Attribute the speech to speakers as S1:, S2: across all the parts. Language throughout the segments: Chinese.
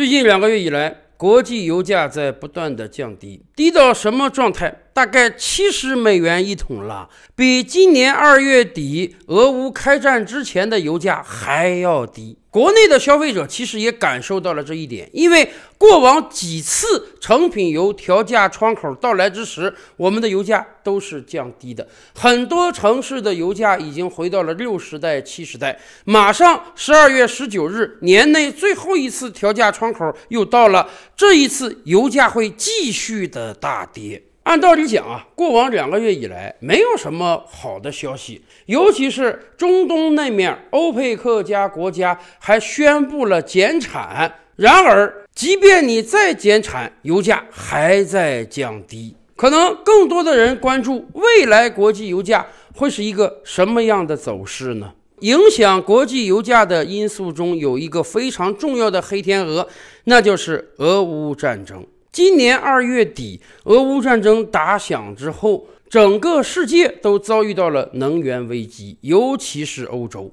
S1: 最近两个月以来，国际油价在不断的降低，低到什么状态？大概七十美元一桶了，比今年二月底俄乌开战之前的油价还要低。国内的消费者其实也感受到了这一点，因为过往几次成品油调价窗口到来之时，我们的油价都是降低的。很多城市的油价已经回到了六十代、七十代。马上十二月十九日，年内最后一次调价窗口又到了，这一次油价会继续的大跌。按道理讲啊，过往两个月以来没有什么好的消息，尤其是中东那面，欧佩克加国家还宣布了减产。然而，即便你再减产，油价还在降低。可能更多的人关注未来国际油价会是一个什么样的走势呢？影响国际油价的因素中有一个非常重要的黑天鹅，那就是俄乌战争。今年二月底，俄乌战争打响之后，整个世界都遭遇到了能源危机，尤其是欧洲，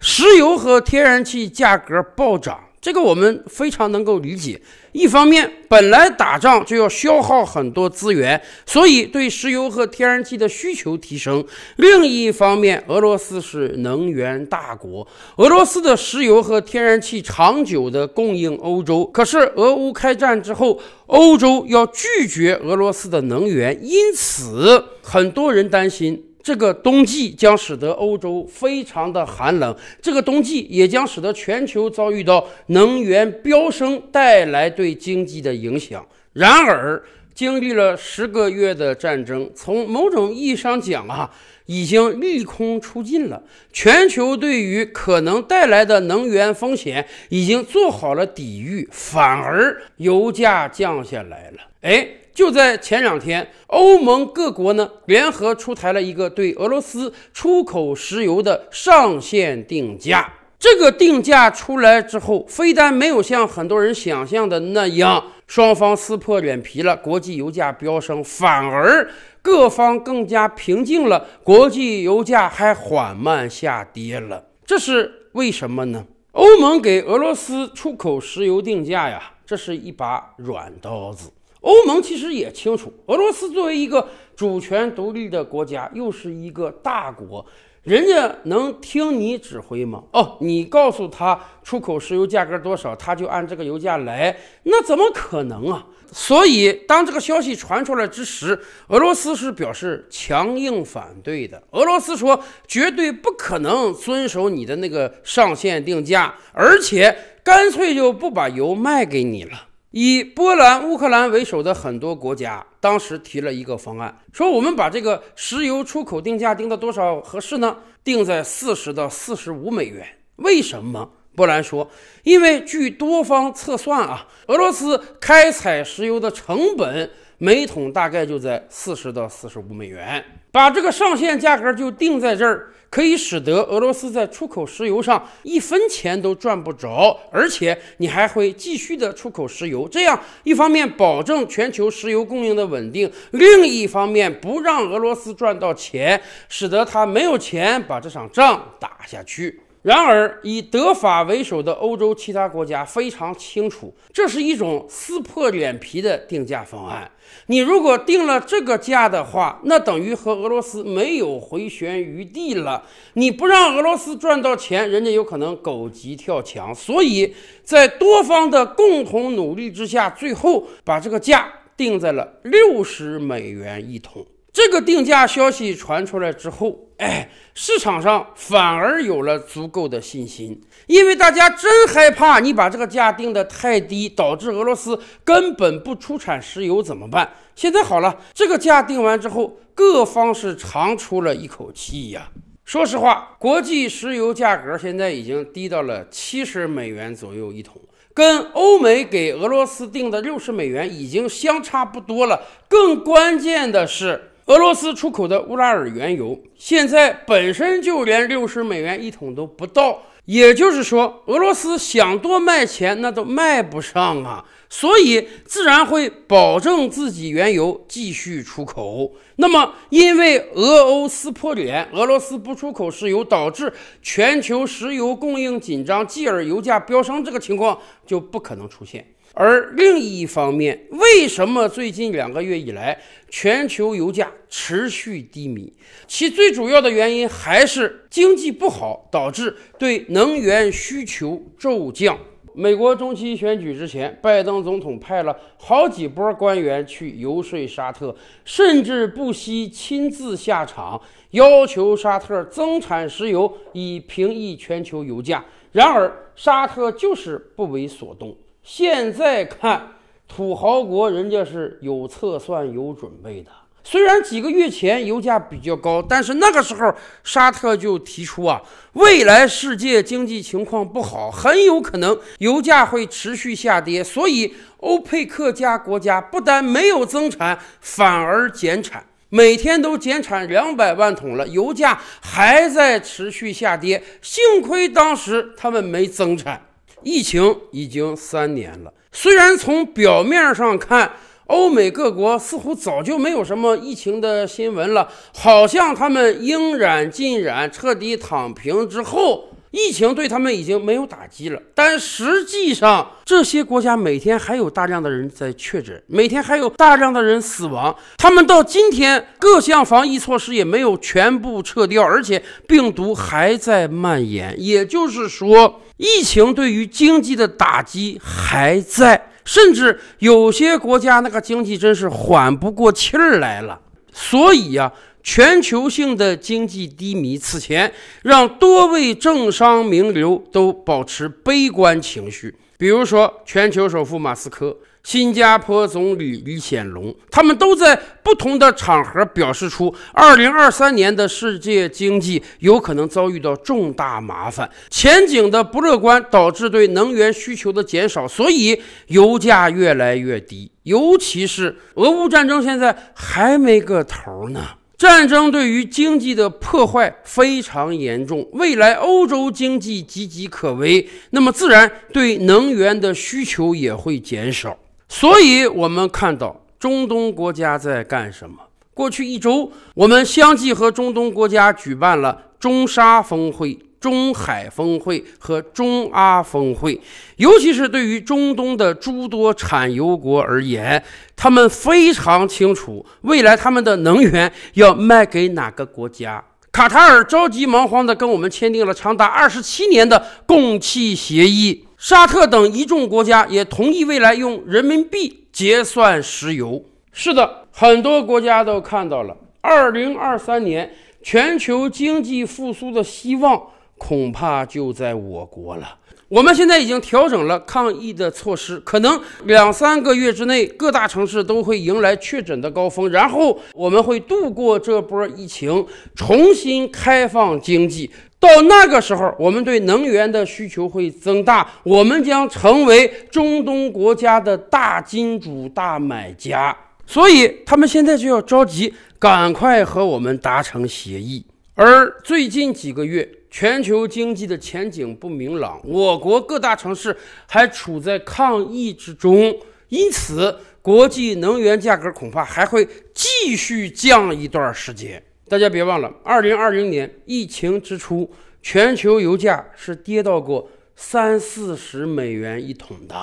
S1: 石油和天然气价格暴涨。这个我们非常能够理解。一方面，本来打仗就要消耗很多资源，所以对石油和天然气的需求提升；另一方面，俄罗斯是能源大国，俄罗斯的石油和天然气长久的供应欧洲。可是，俄乌开战之后，欧洲要拒绝俄罗斯的能源，因此很多人担心。这个冬季将使得欧洲非常的寒冷，这个冬季也将使得全球遭遇到能源飙升带来对经济的影响。然而，经历了十个月的战争，从某种意义上讲啊，已经利空出尽了。全球对于可能带来的能源风险已经做好了抵御，反而油价降下来了。哎。就在前两天，欧盟各国呢联合出台了一个对俄罗斯出口石油的上限定价。这个定价出来之后，非但没有像很多人想象的那样，双方撕破脸皮了，国际油价飙升，反而各方更加平静了，国际油价还缓慢下跌了。这是为什么呢？欧盟给俄罗斯出口石油定价呀，这是一把软刀子。欧盟其实也清楚，俄罗斯作为一个主权独立的国家，又是一个大国，人家能听你指挥吗？哦，你告诉他出口石油价格多少，他就按这个油价来，那怎么可能啊？所以当这个消息传出来之时，俄罗斯是表示强硬反对的。俄罗斯说绝对不可能遵守你的那个上限定价，而且干脆就不把油卖给你了。以波兰、乌克兰为首的很多国家当时提了一个方案，说我们把这个石油出口定价定到多少合适呢？定在四十到四十五美元。为什么波兰说？因为据多方测算啊，俄罗斯开采石油的成本。每桶大概就在四十到四十五美元，把这个上限价格就定在这儿，可以使得俄罗斯在出口石油上一分钱都赚不着，而且你还会继续的出口石油，这样一方面保证全球石油供应的稳定，另一方面不让俄罗斯赚到钱，使得他没有钱把这场仗打下去。然而，以德法为首的欧洲其他国家非常清楚，这是一种撕破脸皮的定价方案。你如果定了这个价的话，那等于和俄罗斯没有回旋余地了。你不让俄罗斯赚到钱，人家有可能狗急跳墙。所以在多方的共同努力之下，最后把这个价定在了六十美元一桶。这个定价消息传出来之后，哎，市场上反而有了足够的信心，因为大家真害怕你把这个价定的太低，导致俄罗斯根本不出产石油怎么办？现在好了，这个价定完之后，各方是长出了一口气呀。说实话，国际石油价格现在已经低到了七十美元左右一桶，跟欧美给俄罗斯定的六十美元已经相差不多了。更关键的是。俄罗斯出口的乌拉尔原油，现在本身就连六十美元一桶都不到。也就是说，俄罗斯想多卖钱，那都卖不上啊。所以，自然会保证自己原油继续出口。那么，因为俄欧撕破脸，俄罗斯不出口石油，导致全球石油供应紧张，继而油价飙升，这个情况就不可能出现。而另一方面，为什么最近两个月以来全球油价持续低迷？其最主要的原因还是经济不好，导致对能源需求骤降。美国中期选举之前，拜登总统派了好几波官员去游说沙特，甚至不惜亲自下场，要求沙特增产石油以平抑全球油价。然而，沙特就是不为所动。现在看，土豪国人家是有测算、有准备的。虽然几个月前油价比较高，但是那个时候沙特就提出啊，未来世界经济情况不好，很有可能油价会持续下跌，所以欧佩克加国家不但没有增产，反而减产，每天都减产两百万桶了，油价还在持续下跌。幸亏当时他们没增产。疫情已经三年了，虽然从表面上看，欧美各国似乎早就没有什么疫情的新闻了，好像他们应染尽染，彻底躺平之后，疫情对他们已经没有打击了。但实际上，这些国家每天还有大量的人在确诊，每天还有大量的人死亡。他们到今天，各项防疫措施也没有全部撤掉，而且病毒还在蔓延。也就是说。疫情对于经济的打击还在，甚至有些国家那个经济真是缓不过气儿来了。所以呀，全球性的经济低迷，此前让多位政商名流都保持悲观情绪。比如说，全球首富马斯克。新加坡总理李显龙，他们都在不同的场合表示出，二零二三年的世界经济有可能遭遇到重大麻烦，前景的不乐观导致对能源需求的减少，所以油价越来越低。尤其是俄乌战争现在还没个头呢，战争对于经济的破坏非常严重，未来欧洲经济岌岌可危，那么自然对能源的需求也会减少。所以，我们看到中东国家在干什么？过去一周，我们相继和中东国家举办了中沙峰会、中海峰会和中阿峰会。尤其是对于中东的诸多产油国而言，他们非常清楚未来他们的能源要卖给哪个国家。卡塔尔着急忙慌地跟我们签订了长达二十七年的供气协议。沙特等一众国家也同意未来用人民币结算石油。是的，很多国家都看到了。二零二三年全球经济复苏的希望恐怕就在我国了。我们现在已经调整了抗疫的措施，可能两三个月之内各大城市都会迎来确诊的高峰，然后我们会度过这波疫情，重新开放经济。到那个时候，我们对能源的需求会增大，我们将成为中东国家的大金主、大买家，所以他们现在就要着急，赶快和我们达成协议。而最近几个月，全球经济的前景不明朗，我国各大城市还处在抗疫之中，因此国际能源价格恐怕还会继续降一段时间。大家别忘了，二零二零年疫情之初，全球油价是跌到过三四十美元一桶的，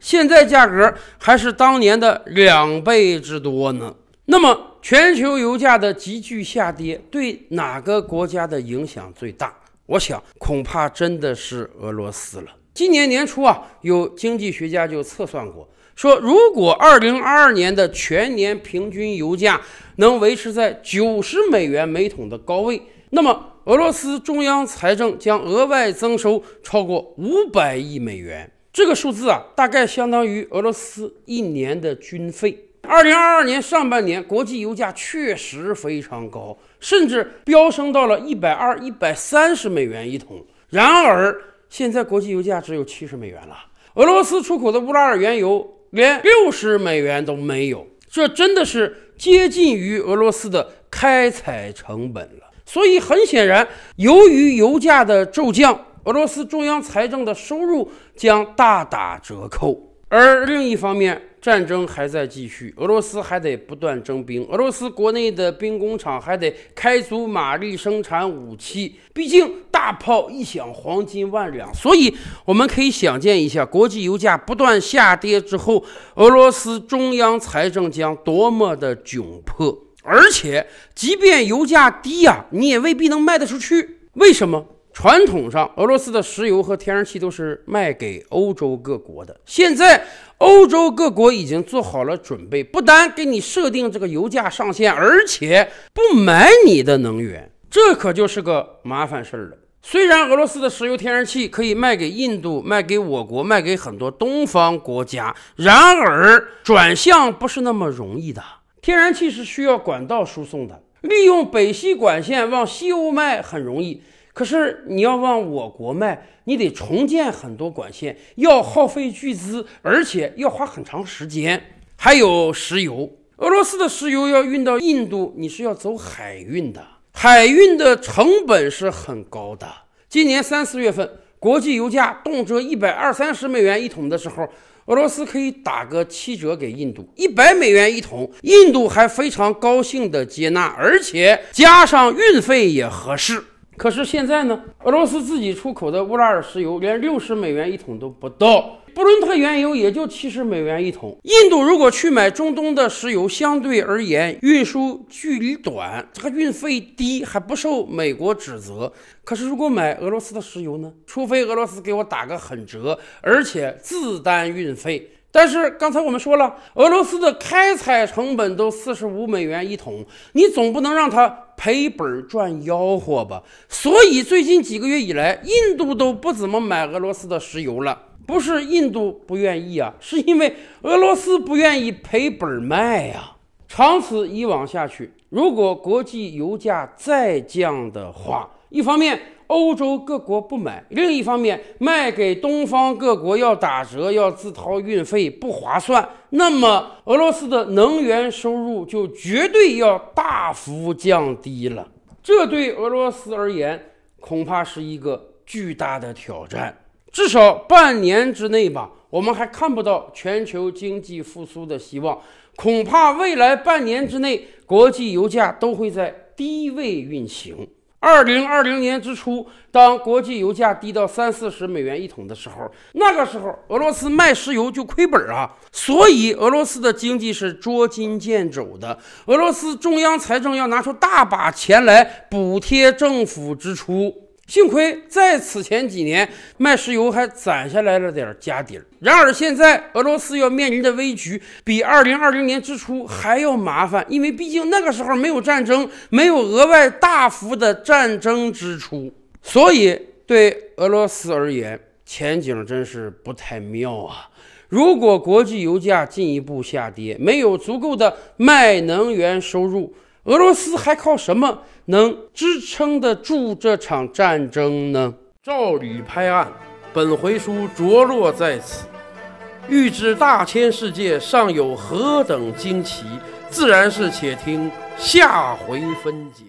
S1: 现在价格还是当年的两倍之多呢。那么，全球油价的急剧下跌对哪个国家的影响最大？我想，恐怕真的是俄罗斯了。今年年初啊，有经济学家就测算过。说，如果二零二二年的全年平均油价能维持在九十美元每桶的高位，那么俄罗斯中央财政将额外增收超过五百亿美元。这个数字啊，大概相当于俄罗斯一年的军费。二零二二年上半年，国际油价确实非常高，甚至飙升到了一百二、一百三十美元一桶。然而，现在国际油价只有七十美元了，俄罗斯出口的乌拉尔原油。连六十美元都没有，这真的是接近于俄罗斯的开采成本了。所以很显然，由于油价的骤降，俄罗斯中央财政的收入将大打折扣。而另一方面，战争还在继续，俄罗斯还得不断征兵，俄罗斯国内的兵工厂还得开足马力生产武器。毕竟大炮一响，黄金万两，所以我们可以想见一下，国际油价不断下跌之后，俄罗斯中央财政将多么的窘迫。而且，即便油价低呀，你也未必能卖得出去。为什么？传统上，俄罗斯的石油和天然气都是卖给欧洲各国的。现在，欧洲各国已经做好了准备，不单给你设定这个油价上限，而且不买你的能源，这可就是个麻烦事儿了。虽然俄罗斯的石油、天然气可以卖给印度、卖给我国、卖给很多东方国家，然而转向不是那么容易的。天然气是需要管道输送的，利用北西管线往西欧卖很容易。可是你要往我国卖，你得重建很多管线，要耗费巨资，而且要花很长时间。还有石油，俄罗斯的石油要运到印度，你是要走海运的，海运的成本是很高的。今年三四月份，国际油价动辄一百二三十美元一桶的时候，俄罗斯可以打个七折给印度，一百美元一桶，印度还非常高兴地接纳，而且加上运费也合适。可是现在呢，俄罗斯自己出口的乌拉尔石油连六十美元一桶都不到，布伦特原油也就七十美元一桶。印度如果去买中东的石油，相对而言运输距离短，这个运费低，还不受美国指责。可是如果买俄罗斯的石油呢？除非俄罗斯给我打个狠折，而且自担运费。但是刚才我们说了，俄罗斯的开采成本都四十五美元一桶，你总不能让它赔本赚吆喝吧？所以最近几个月以来，印度都不怎么买俄罗斯的石油了。不是印度不愿意啊，是因为俄罗斯不愿意赔本卖呀。长此以往下去，如果国际油价再降的话，一方面，欧洲各国不买，另一方面卖给东方各国要打折，要自掏运费，不划算。那么俄罗斯的能源收入就绝对要大幅降低了，这对俄罗斯而言恐怕是一个巨大的挑战。至少半年之内吧，我们还看不到全球经济复苏的希望。恐怕未来半年之内，国际油价都会在低位运行。二零二零年之初，当国际油价低到三四十美元一桶的时候，那个时候俄罗斯卖石油就亏本啊，所以俄罗斯的经济是捉襟见肘的。俄罗斯中央财政要拿出大把钱来补贴政府支出。幸亏在此前几年卖石油还攒下来了点家底儿，然而现在俄罗斯要面临的危局比二零二零年之初还要麻烦，因为毕竟那个时候没有战争，没有额外大幅的战争支出，所以对俄罗斯而言前景真是不太妙啊！如果国际油价进一步下跌，没有足够的卖能源收入。俄罗斯还靠什么能支撑得住这场战争呢？照理拍案，本回书着落在此。欲知大千世界尚有何等惊奇，自然是且听下回分解。